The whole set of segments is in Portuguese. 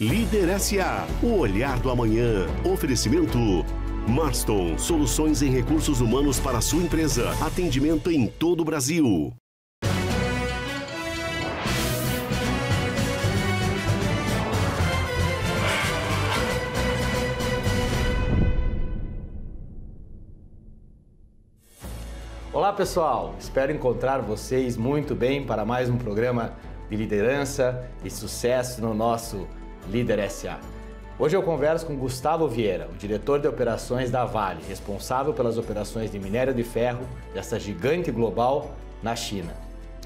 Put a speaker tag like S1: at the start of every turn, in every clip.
S1: Líder SA, o olhar do amanhã. Oferecimento Marston, soluções em recursos humanos para sua empresa. Atendimento em todo o Brasil. Olá pessoal, espero encontrar vocês muito bem para mais um programa de liderança e sucesso no nosso Líder SA. Hoje eu converso com Gustavo Vieira, o diretor de operações da Vale, responsável pelas operações de minério de ferro dessa gigante global na China.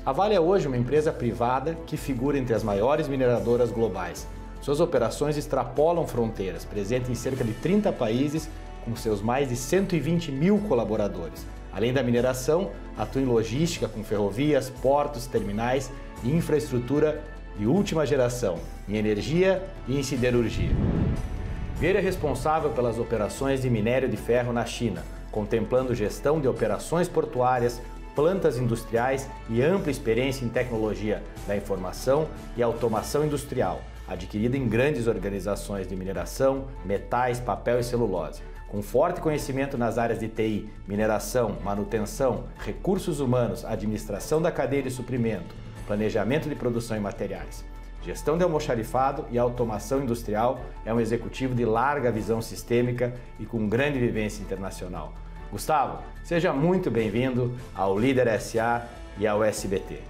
S1: A Vale é hoje uma empresa privada que figura entre as maiores mineradoras globais. Suas operações extrapolam fronteiras, presente em cerca de 30 países, com seus mais de 120 mil colaboradores. Além da mineração, atua em logística com ferrovias, portos, terminais e infraestrutura de última geração em energia e em siderurgia. Vieira é responsável pelas operações de minério de ferro na China, contemplando gestão de operações portuárias, plantas industriais e ampla experiência em tecnologia da informação e automação industrial, adquirida em grandes organizações de mineração, metais, papel e celulose. Com forte conhecimento nas áreas de TI, mineração, manutenção, recursos humanos, administração da cadeia de suprimento, planejamento de produção e materiais. Gestão de almoxarifado e automação industrial é um executivo de larga visão sistêmica e com grande vivência internacional. Gustavo, seja muito bem-vindo ao Líder SA e ao
S2: SBT.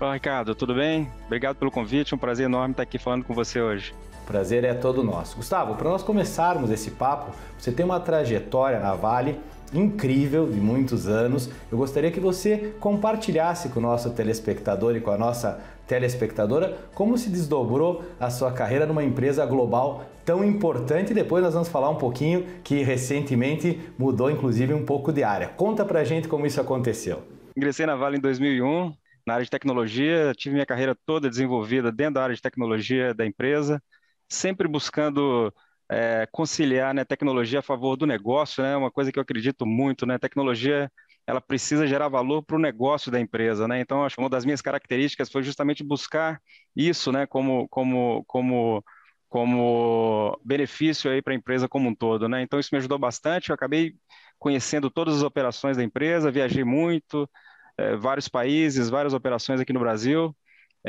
S2: Olá, Ricardo, tudo bem? Obrigado pelo convite, um prazer enorme estar aqui falando com você hoje. Prazer é
S1: todo nosso. Gustavo, para nós começarmos esse papo, você tem uma trajetória na Vale incrível de muitos anos. Eu gostaria que você compartilhasse com o nosso telespectador e com a nossa telespectadora como se desdobrou a sua carreira numa empresa global tão importante. Depois nós vamos falar um pouquinho que recentemente mudou inclusive um pouco de área. Conta pra gente como isso aconteceu.
S2: Ingressei na Vale em 2001, na área de tecnologia, tive minha carreira toda desenvolvida dentro da área de tecnologia da empresa, sempre buscando é, conciliar né, tecnologia a favor do negócio, né, uma coisa que eu acredito muito, né, tecnologia ela precisa gerar valor para o negócio da empresa, né? Então, acho que uma das minhas características foi justamente buscar isso, né, como, como, como, como benefício aí para a empresa como um todo, né? Então, isso me ajudou bastante. Eu acabei conhecendo todas as operações da empresa, viajei muito, é, vários países, várias operações aqui no Brasil.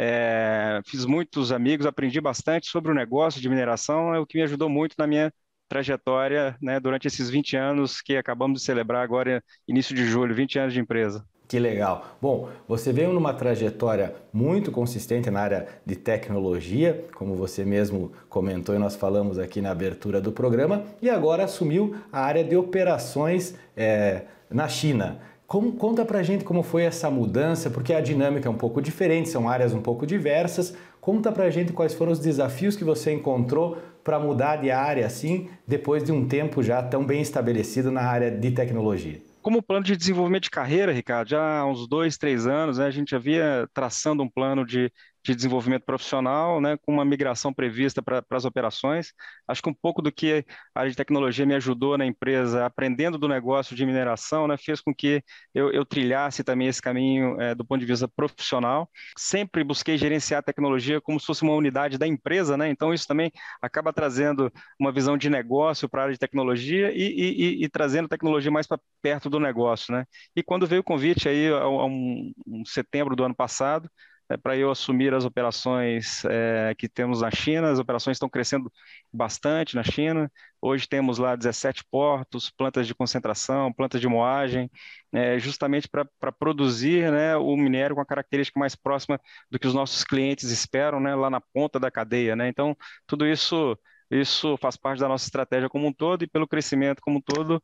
S2: É, fiz muitos amigos, aprendi bastante sobre o negócio de mineração, é o que me ajudou muito na minha trajetória né, durante esses 20 anos que acabamos de celebrar agora, início de julho, 20 anos de empresa. Que legal.
S1: Bom, você veio numa trajetória muito consistente na área de tecnologia, como você mesmo comentou e nós falamos aqui na abertura do programa, e agora assumiu a área de operações é, na China. Como, conta pra gente como foi essa mudança, porque a dinâmica é um pouco diferente, são áreas um pouco diversas. Conta pra gente quais foram os desafios que você encontrou para mudar de área assim, depois de um tempo já tão bem estabelecido na área de tecnologia.
S2: Como plano de desenvolvimento de carreira, Ricardo, já há uns dois, três anos, né, a gente havia traçando um plano de de desenvolvimento profissional, né, com uma migração prevista para as operações. Acho que um pouco do que a área de tecnologia me ajudou na empresa, aprendendo do negócio de mineração, né, fez com que eu, eu trilhasse também esse caminho é, do ponto de vista profissional. Sempre busquei gerenciar a tecnologia como se fosse uma unidade da empresa, né, então isso também acaba trazendo uma visão de negócio para a área de tecnologia e, e, e, e trazendo tecnologia mais para perto do negócio. Né. E quando veio o convite aí, a, um, um setembro do ano passado, é, para eu assumir as operações é, que temos na China. As operações estão crescendo bastante na China. Hoje temos lá 17 portos, plantas de concentração, plantas de moagem, é, justamente para produzir né, o minério com a característica mais próxima do que os nossos clientes esperam, né, lá na ponta da cadeia. Né? Então, tudo isso, isso faz parte da nossa estratégia como um todo e pelo crescimento como um todo.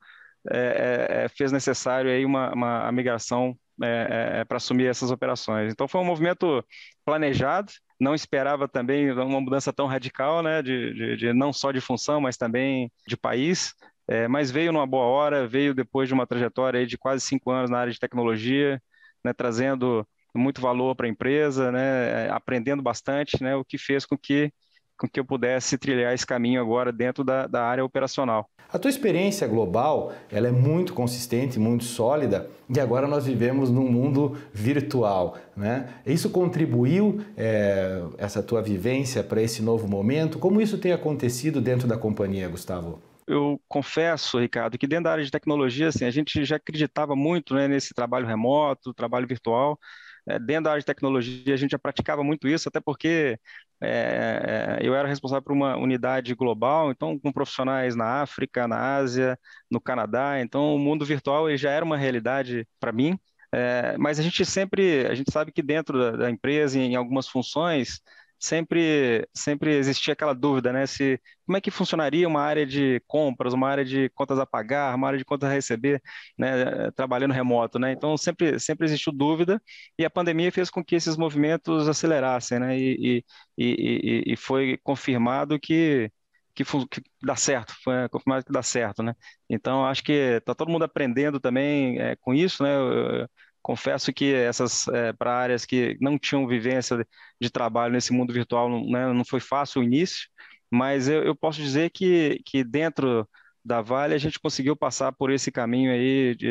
S2: É, é, é, fez necessário aí uma, uma migração né, é, é, para assumir essas operações. Então foi um movimento planejado, não esperava também uma mudança tão radical, né, de, de, de não só de função, mas também de país. É, mas veio numa boa hora, veio depois de uma trajetória de quase cinco anos na área de tecnologia, né, trazendo muito valor para a empresa, né, é, aprendendo bastante, né, o que fez com que com que eu pudesse trilhar esse caminho agora dentro da, da área operacional. A tua experiência global,
S1: ela é muito consistente, muito sólida, e agora nós vivemos num mundo virtual, né? Isso contribuiu, é, essa tua vivência, para esse novo momento? Como isso tem acontecido dentro da companhia, Gustavo?
S2: eu confesso, Ricardo, que dentro da área de tecnologia, assim, a gente já acreditava muito né, nesse trabalho remoto, trabalho virtual, é, dentro da área de tecnologia, a gente já praticava muito isso, até porque é, é, eu era responsável por uma unidade global, então com profissionais na África, na Ásia, no Canadá, então o mundo virtual ele já era uma realidade para mim, é, mas a gente sempre, a gente sabe que dentro da, da empresa, em, em algumas funções, sempre, sempre existia aquela dúvida, né? Se, como é que funcionaria uma área de compras, uma área de contas a pagar, uma área de contas a receber, né? Trabalhando remoto, né? Então, sempre, sempre existiu dúvida e a pandemia fez com que esses movimentos acelerassem, né? E, e, e, e foi confirmado que que, que, dá certo, foi confirmado que dá certo, né? Então acho que está todo mundo aprendendo também é, com isso, né? Eu, confesso que essas é, para áreas que não tinham vivência de trabalho nesse mundo virtual não, né, não foi fácil o início, mas eu, eu, posso dizer que, que dentro da Vale a gente conseguiu passar por esse caminho aí de,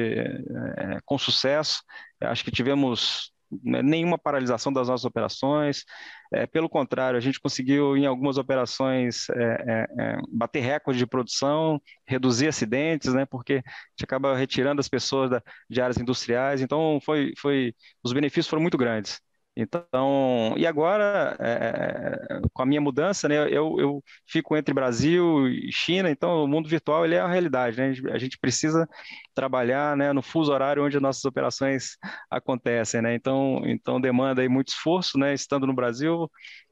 S2: é, com sucesso. Acho que tivemos né, nenhuma paralisação das nossas operações. É, pelo contrário, a gente conseguiu, em algumas operações, é, é, é bater recorde de produção, reduzir acidentes, né, porque a gente acaba retirando as pessoas da, de áreas industriais. Então, foi, foi, os benefícios foram muito grandes. Então, e agora, é, é, com a minha mudança, né, eu, eu fico entre Brasil e China, então o mundo virtual ele é a realidade, né? A gente precisa trabalhar né, no fuso horário onde as nossas operações acontecem, né? Então, então demanda aí muito esforço, né? Estando no Brasil,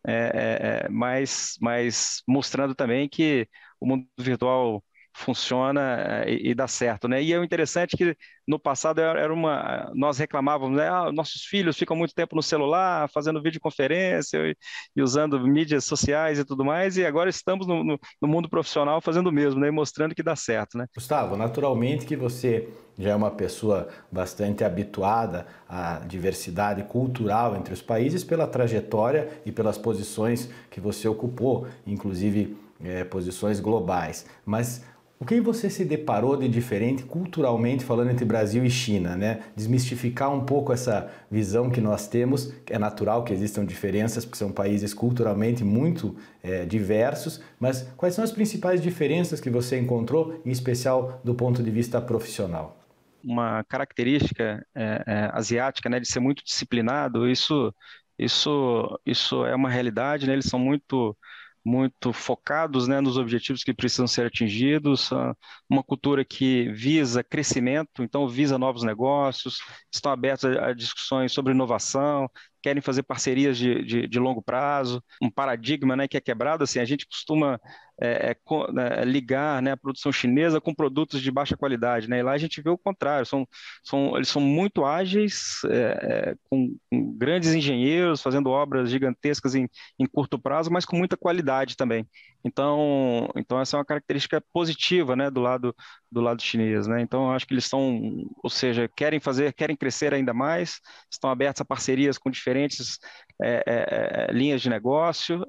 S2: é, é, é mas, mas mostrando também que o mundo virtual funciona eh, e, e, dá certo, né? E é interessante que no passado era uma, nós reclamávamos, né? Ah, nossos filhos ficam muito tempo no celular, fazendo videoconferência e, e usando mídias sociais e tudo mais, e agora estamos no, no, no, mundo profissional fazendo o mesmo, né? E mostrando que dá certo, né? Gustavo, naturalmente
S1: que você já é uma pessoa bastante habituada à diversidade cultural entre os países pela trajetória e pelas posições que você ocupou, inclusive é, posições globais, mas o que você se deparou de diferente culturalmente falando entre Brasil e China, né? Desmistificar um pouco essa visão que nós temos, que é natural que existam diferenças, porque são países culturalmente muito é, diversos, mas quais são as principais diferenças que você encontrou, em especial do ponto de vista profissional?
S2: Uma característica é, é, asiática, né, de ser muito disciplinado, isso, isso, isso é uma realidade, né? Eles são muito muito focados né, nos objetivos que precisam ser atingidos, ah, uma cultura que visa crescimento, então visa novos negócios, estão abertos a, a discussões sobre inovação, querem fazer parcerias de, de, de, longo prazo, um paradigma né, que é quebrado. Assim, a gente costuma é, é, né, é, ligar né, a produção chinesa com produtos de baixa qualidade. Né? E lá a gente vê o contrário, são, são, eles são muito ágeis, é, é, com, com, grandes engenheiros fazendo obras gigantescas em, em, curto prazo, mas com muita qualidade também. Então, então essa é uma característica positiva né, do lado do lado chinês. Né? Então, eu acho que eles são, ou seja, querem fazer, querem crescer ainda mais, estão abertos a parcerias com diferentes é, linhas de negócio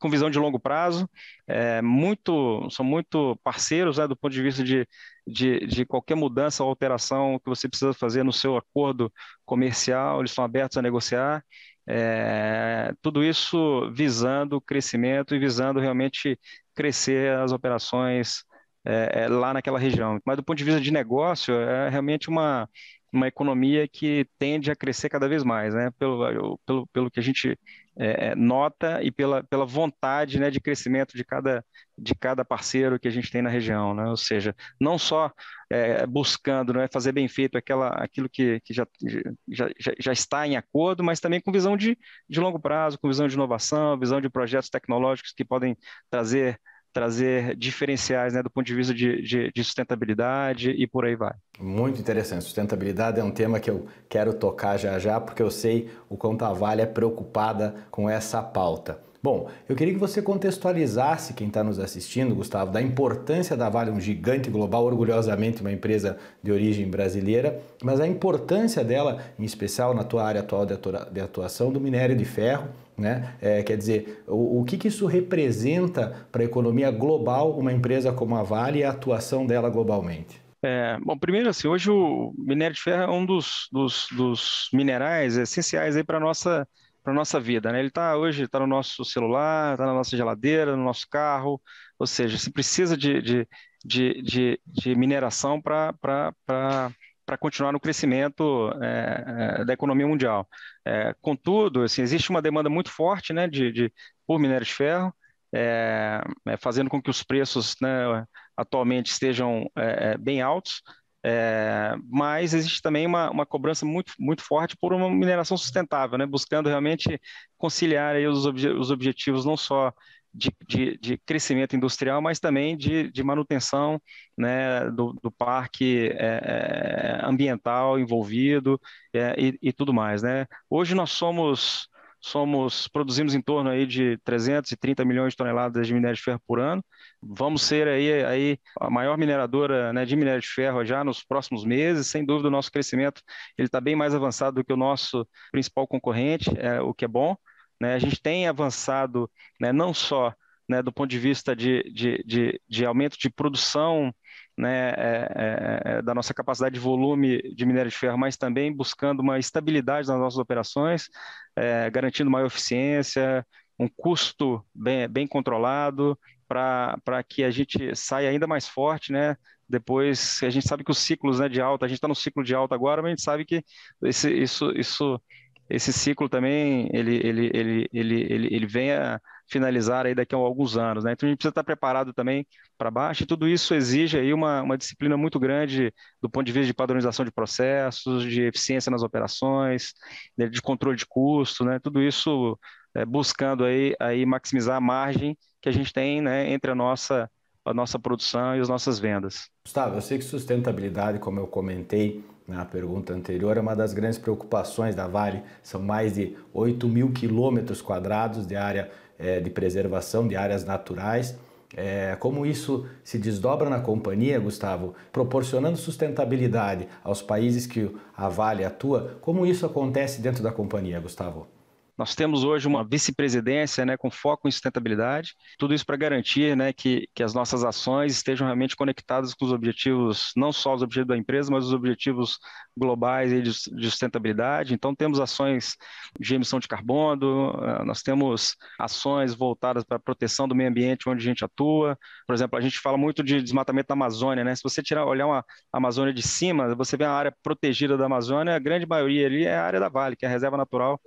S2: com visão de longo prazo, é, muito, são muito parceiros né, do ponto de vista de, de, de, qualquer mudança ou alteração que você precisa fazer no seu acordo comercial, eles estão abertos a negociar. É, tudo isso visando o crescimento e visando realmente crescer as operações é, é, lá naquela região. Mas do ponto de vista de negócio, é realmente uma, uma economia que tende a crescer cada vez mais, né? pelo, pelo, pelo que a gente é, é, nota e pela, pela vontade né, de crescimento de cada, de cada parceiro que a gente tem na região. Né? Ou seja, não só é, buscando né, fazer bem feito aquela, aquilo que, que já, já, já está em acordo, mas também com visão de, de longo prazo, com visão de inovação, visão de projetos tecnológicos que podem trazer trazer diferenciais né, do ponto de vista de, de, de, sustentabilidade e por aí vai.
S1: Muito interessante. Sustentabilidade é um tema que eu quero tocar já já, porque eu sei o quanto a Vale é preocupada com essa pauta. Bom, eu queria que você contextualizasse quem está nos assistindo, Gustavo, da importância da Vale, um gigante global, orgulhosamente uma empresa de origem brasileira, mas a importância dela, em especial na tua área atual de atuação do minério de ferro, né? É, quer dizer, o, o que, que, isso representa para a economia global, uma empresa como a Vale e a atuação dela globalmente?
S2: É, bom, primeiro assim, hoje o minério de ferro é um dos, dos, dos minerais essenciais para a nossa para nossa vida, né? Ele está hoje está no nosso celular, está na nossa geladeira, no nosso carro, ou seja, se precisa de, de, de, de, de mineração para para continuar no crescimento é, é, da economia mundial. É, contudo, assim, existe uma demanda muito forte né, de, de por minério de ferro, é, é, fazendo com que os preços né, atualmente estejam é, bem altos, é, mas existe também uma, uma cobrança muito, muito forte por uma mineração sustentável, né? buscando realmente conciliar aí os, obje, os objetivos não só de, de, de, crescimento industrial, mas também de, de manutenção né, do, do parque é, é ambiental envolvido é, e, e, tudo mais. Né? Hoje nós somos somos produzimos em torno aí de 330 milhões de toneladas de minério de ferro por ano. Vamos ser aí, aí a maior mineradora né, de minério de ferro já nos próximos meses. Sem dúvida, o nosso crescimento ele está bem mais avançado do que o nosso principal concorrente, é, o que é bom. Né? A gente tem avançado né, não só né, do ponto de vista de, de, de, de aumento de produção né, é, é, é, da nossa capacidade de volume de minério de ferro, mas também buscando uma estabilidade nas nossas operações, é, garantindo maior eficiência, um custo bem, bem controlado, para que a gente saia ainda mais forte, né? Depois, a gente sabe que os ciclos né, de alta, a gente está no ciclo de alta agora, mas a gente sabe que esse, isso, isso, esse ciclo também, ele, ele, ele, ele, ele, ele vem a, finalizar aí daqui a alguns anos. Né? Então a gente precisa estar preparado também para baixo, e tudo isso exige aí uma, uma disciplina muito grande do ponto de vista de padronização de processos, de eficiência nas operações, né, de controle de custo, né? tudo isso é, buscando aí, aí maximizar a margem que a gente tem né, entre a nossa, a nossa produção e as nossas vendas.
S1: Gustavo, eu sei que sustentabilidade, como eu comentei, na pergunta anterior, é uma das grandes preocupações da Vale. São mais de 8 mil quilômetros quadrados de área é, de preservação de áreas naturais. É, como isso se desdobra na companhia, Gustavo, proporcionando sustentabilidade aos países que a Vale atua, como isso acontece dentro da companhia, Gustavo?
S2: Nós temos hoje uma vice-presidência né, com foco em sustentabilidade, tudo isso para garantir né, que, que as nossas ações estejam realmente conectadas com os objetivos, não só os objetivos da empresa, mas os objetivos globais de, de sustentabilidade. Então, temos ações de emissão de carbono, eh, nós temos ações voltadas para a proteção do meio ambiente onde a gente atua. Por exemplo, a gente fala muito de desmatamento da Amazônia, né? Se você tirar, olhar uma Amazônia de cima, você vê a área protegida da Amazônia, a grande maioria ali é a área da Vale, que é a reserva natural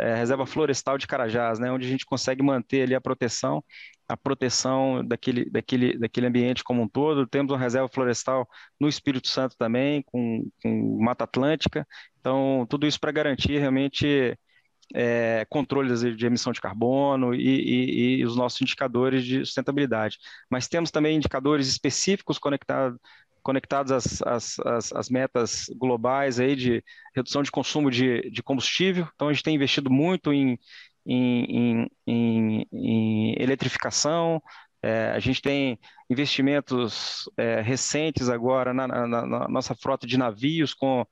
S2: é, reserva florestal de Carajás, né, onde a gente consegue manter ali a proteção, a proteção daquele, daquele, daquele ambiente como um todo. Temos uma reserva florestal no Espírito Santo também, com, com Mata Atlântica. Então, tudo isso para garantir realmente é, controles de emissão de carbono e, e, e, os nossos indicadores de sustentabilidade. Mas temos também indicadores específicos conectados conectados às, às, às, às, metas globais aí de redução de consumo de, de combustível. Então, a gente tem investido muito em, em, em, em eletrificação, é, a gente tem investimentos é, recentes agora na, na, na, nossa frota de navios com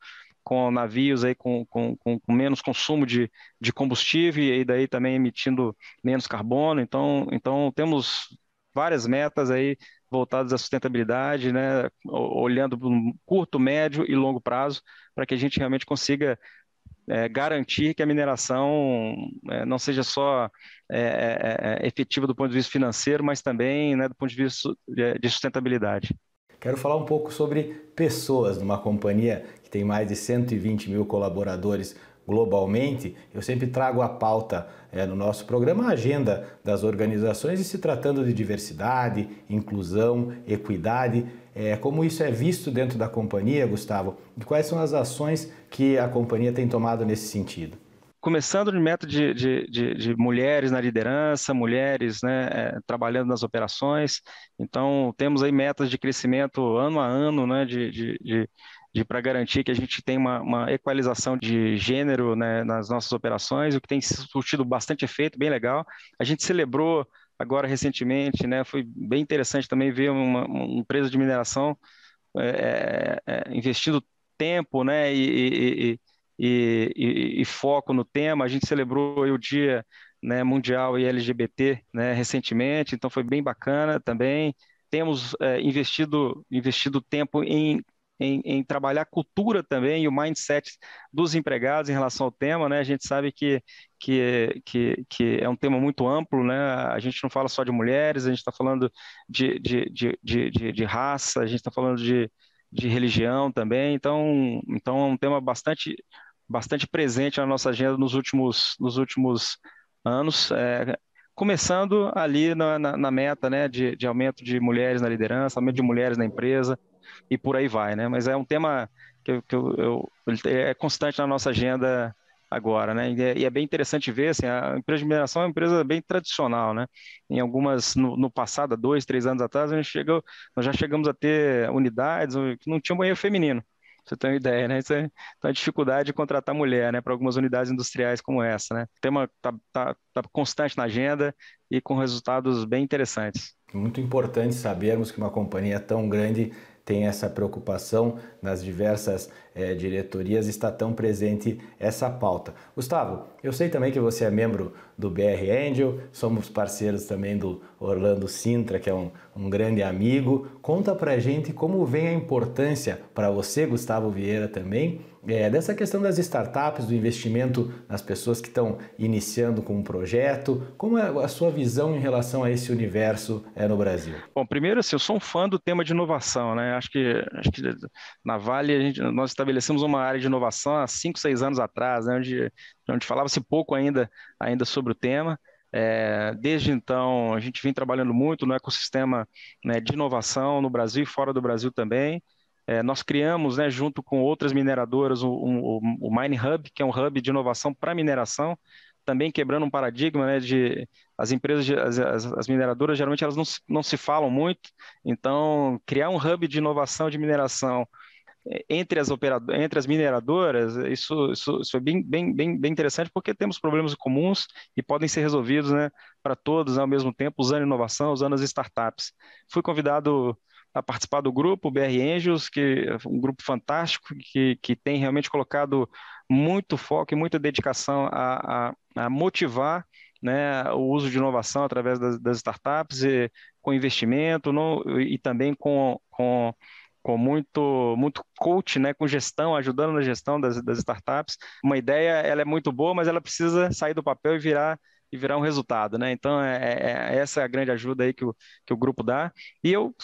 S2: com navios aí com, com, com menos consumo de, de combustível e daí também emitindo menos carbono. Então, então temos várias metas aí voltados à sustentabilidade, né, olhando para um curto, médio e longo prazo, para que a gente realmente consiga é, garantir que a mineração é, não seja só é, é, é, é efetiva do ponto de vista financeiro, mas também né, do ponto de vista de sustentabilidade.
S1: Quero falar um pouco sobre pessoas numa companhia que tem mais de 120 mil colaboradores globalmente, eu sempre trago a pauta é, no nosso programa, a agenda das organizações e se tratando de diversidade, inclusão, equidade, é, como isso é visto dentro da companhia, Gustavo, e quais são as ações que a companhia tem tomado nesse sentido?
S2: Começando no método de, de, de, de mulheres na liderança, mulheres né, é, trabalhando nas operações. Então, temos aí metas de crescimento ano a ano, né, de, para garantir que a gente tem uma, uma equalização de gênero né, nas nossas operações, o que tem surtido bastante efeito, bem legal. A gente celebrou agora recentemente, né, foi bem interessante também ver uma, uma empresa de mineração é, é, é investindo tempo né, e, e, e, e, foco no tema. A gente celebrou o dia né, mundial e LGBT né, recentemente, então foi bem bacana também temos é, investido, investido tempo em em, em trabalhar a cultura também e o mindset dos empregados em relação ao tema, né? A gente sabe que, que, que, que é um tema muito amplo, né? A gente não fala só de mulheres, a gente está falando de, de, de, de, de, de raça, a gente está falando de, de religião também, então, então é um tema bastante bastante presente na nossa agenda nos últimos, nos últimos anos, é, começando ali na, na, na, meta né, de, de aumento de mulheres na liderança, aumento de mulheres na empresa, e por aí vai, né? Mas é um tema que, que eu, eu, é constante na nossa agenda agora, né? E é, e é, bem interessante ver, assim, a empresa de mineração é uma empresa bem tradicional, né? Em algumas, no, no passado, dois, três anos atrás, a gente chegou, nós já chegamos a ter unidades que não tinham banheiro feminino. Você tem uma ideia, né? Isso é, então, a é dificuldade de contratar mulher, né? Para algumas unidades industriais como essa, né? O tema tá, tá, tá constante na agenda e com resultados bem interessantes.
S1: Muito importante sabermos que uma companhia tão grande tem essa preocupação nas diversas é, diretorias, está tão presente essa pauta. Gustavo, eu sei também que você é membro do BR Angel, somos parceiros também do Orlando Sintra, que é um, um grande amigo. Conta pra gente como vem a importância para você, Gustavo Vieira, também, é, dessa questão das startups, do investimento nas pessoas que estão iniciando com um projeto. Como é a sua visão em relação a esse universo é, no Brasil?
S2: Bom, primeiro, assim, eu sou um fã do tema de inovação, né? Acho que, acho que na Vale gente, nós estabelecemos uma área de inovação há cinco, seis anos atrás, né, onde, onde falava-se pouco ainda, ainda sobre o tema. É, desde então, a gente vem trabalhando muito no ecossistema né, de inovação no Brasil e fora do Brasil também. É, nós criamos, né, junto com outras mineradoras, o, o, o Mine Hub, que é um hub de inovação para mineração, também quebrando um paradigma né, de as empresas, as, as, mineradoras, geralmente elas não se, não se falam muito, então criar um hub de inovação de mineração é, entre as, operadoras entre as mineradoras, isso, isso, isso foi é bem, bem, bem, bem interessante, porque temos problemas comuns e podem ser resolvidos né, para todos ao mesmo tempo, usando inovação, usando as startups. Fui convidado a participar do grupo BR Angels, que é um grupo fantástico, que, que tem realmente colocado muito foco e muita dedicação a, a motivar né, o uso de inovação através das, das startups, e, com investimento no, e também com, com, com muito, muito coach, né, com gestão, ajudando na gestão das, das startups. Uma ideia ela é muito boa, mas ela precisa sair do papel e virar e virar um resultado, né? Então, é, é, é essa é a grande ajuda aí que o, que o grupo dá. E eu,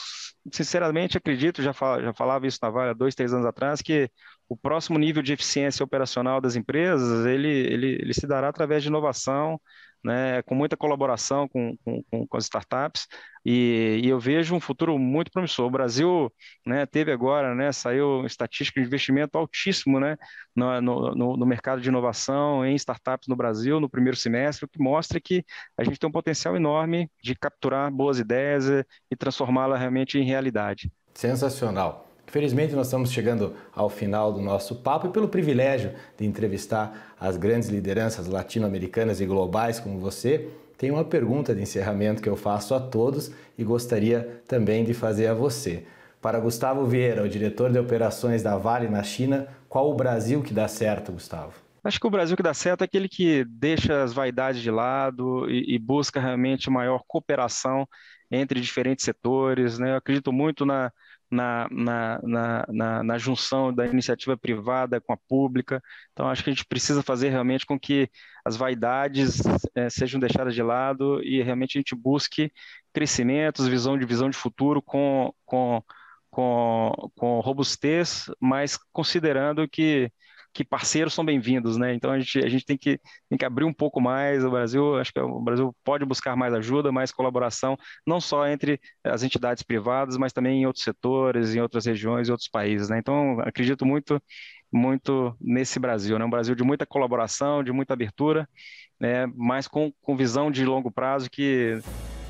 S2: sinceramente, acredito, já, fal, já falava isso na Vale há dois, três anos atrás, que o próximo nível de eficiência operacional das empresas, ele, ele, ele se dará através de inovação, né, com muita colaboração com, com, com as startups, e, e, eu vejo um futuro muito promissor. O Brasil né, teve agora, né, saiu estatística de investimento altíssimo né, no, no, no, mercado de inovação em startups no Brasil no primeiro semestre, o que mostra que a gente tem um potencial enorme de capturar boas ideias e transformá-las realmente em realidade. Sensacional. Felizmente,
S1: nós estamos chegando ao final do nosso papo e pelo privilégio de entrevistar as grandes lideranças latino-americanas e globais como você, tem uma pergunta de encerramento que eu faço a todos e gostaria também de fazer a você. Para Gustavo Vieira, o diretor de operações da Vale na China, qual o Brasil que dá certo, Gustavo?
S2: Acho que o Brasil que dá certo é aquele que deixa as vaidades de lado e, e busca realmente maior cooperação entre diferentes setores. Né? Eu acredito muito na, na, na, na, na, na junção da iniciativa privada com a pública. Então, acho que a gente precisa fazer realmente com que as vaidades é, sejam deixadas de lado e realmente a gente busque crescimentos, visão de visão de futuro com, com, com, com robustez, mas considerando que que parceiros são bem-vindos, né? Então a gente, a gente tem, que, tem que abrir um pouco mais o Brasil. Acho que é, o Brasil pode buscar mais ajuda, mais colaboração, não só entre as entidades privadas, mas também em outros setores, em outras regiões, em outros países, né? Então acredito muito, muito nesse Brasil, né? Um Brasil de muita colaboração, de muita abertura, né? Mas com, com visão de longo prazo que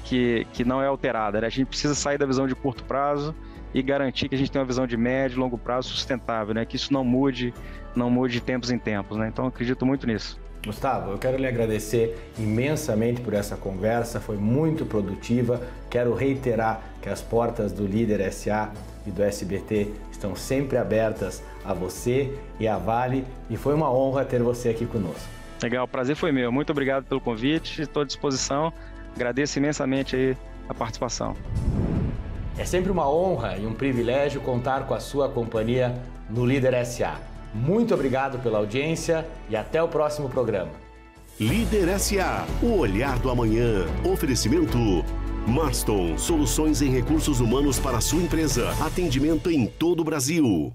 S2: que, que não é alterada. Né? A gente precisa sair da visão de curto prazo e garantir que a gente tem uma visão de médio e longo prazo sustentável, né? Que isso não mude, não mude de tempos em tempos, né? Então acredito muito nisso.
S1: Gustavo, eu quero lhe agradecer imensamente por essa conversa, foi muito produtiva. Quero reiterar que as portas do Líder SA e do SBT estão sempre abertas a você e a Vale, e foi uma honra ter você aqui conosco.
S2: Legal, o prazer foi meu. Muito obrigado pelo convite, estou à disposição. Agradeço imensamente a participação.
S1: É sempre uma honra e um privilégio contar com a sua companhia no Líder SA. Muito obrigado pela audiência e até o próximo programa. Líder SA, o olhar do amanhã. Oferecimento Marston, soluções em recursos humanos para sua empresa. Atendimento em todo o Brasil.